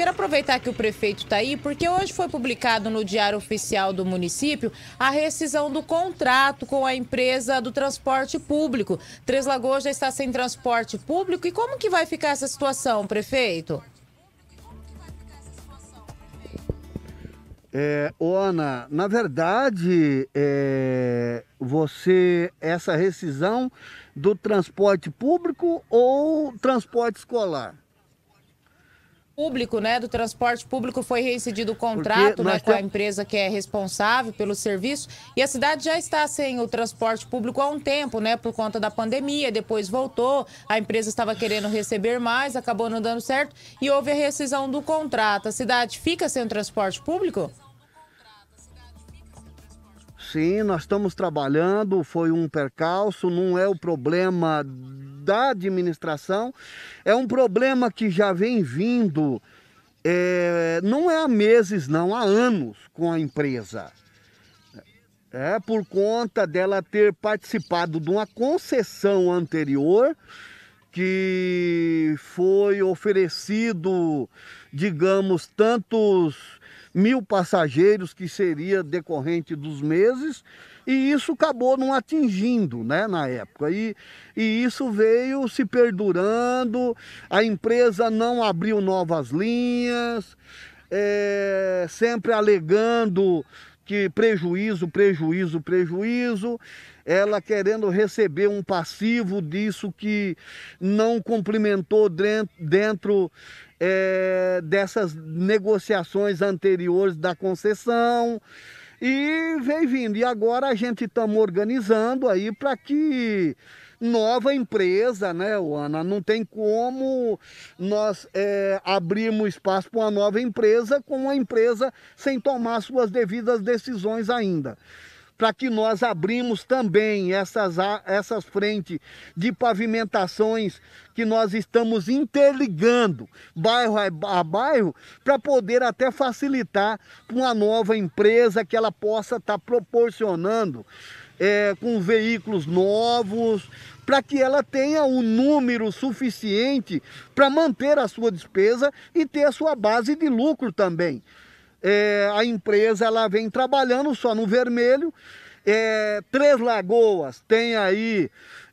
Quero aproveitar que o prefeito está aí, porque hoje foi publicado no Diário Oficial do município a rescisão do contrato com a empresa do transporte público. Três Lagoas já está sem transporte público. E como que vai ficar essa situação, prefeito? É, Ana, na verdade, é, você essa rescisão do transporte público ou transporte escolar? público, né, do transporte público foi reincidido o contrato né, com a empresa que é responsável pelo serviço e a cidade já está sem o transporte público há um tempo, né, por conta da pandemia, depois voltou, a empresa estava querendo receber mais, acabou não dando certo e houve a rescisão do contrato. A cidade fica sem o transporte público? sim, nós estamos trabalhando, foi um percalço, não é o problema da administração, é um problema que já vem vindo, é, não é há meses não, há anos com a empresa. É por conta dela ter participado de uma concessão anterior que foi oferecido, digamos, tantos mil passageiros que seria decorrente dos meses e isso acabou não atingindo né, na época e, e isso veio se perdurando, a empresa não abriu novas linhas, é, sempre alegando que prejuízo, prejuízo, prejuízo, ela querendo receber um passivo disso que não cumprimentou dentro, é, dessas negociações anteriores da concessão. E vem vindo. E agora a gente está organizando aí para que nova empresa, né, Ana? Não tem como nós é, abrirmos espaço para uma nova empresa com uma empresa sem tomar suas devidas decisões ainda. Para que nós abrimos também essas, essas frentes de pavimentações que nós estamos interligando bairro a bairro para poder até facilitar para uma nova empresa que ela possa estar tá proporcionando é, com veículos novos, para que ela tenha um número suficiente para manter a sua despesa e ter a sua base de lucro também. É, a empresa ela vem trabalhando só no vermelho. É, Três Lagoas tem aí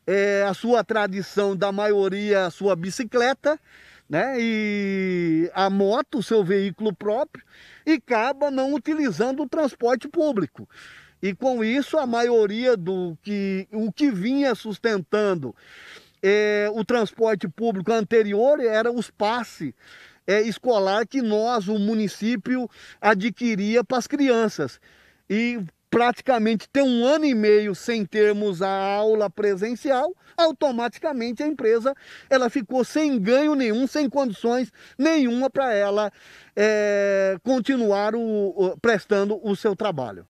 é, a sua tradição da maioria, a sua bicicleta, né? E a moto, seu veículo próprio, e acaba não utilizando o transporte público. E com isso, a maioria do que, o que vinha sustentando é, o transporte público anterior era os passe é, escolar que nós, o município, adquiria para as crianças. E praticamente ter um ano e meio sem termos a aula presencial, automaticamente a empresa ela ficou sem ganho nenhum, sem condições nenhuma para ela é, continuar o, prestando o seu trabalho.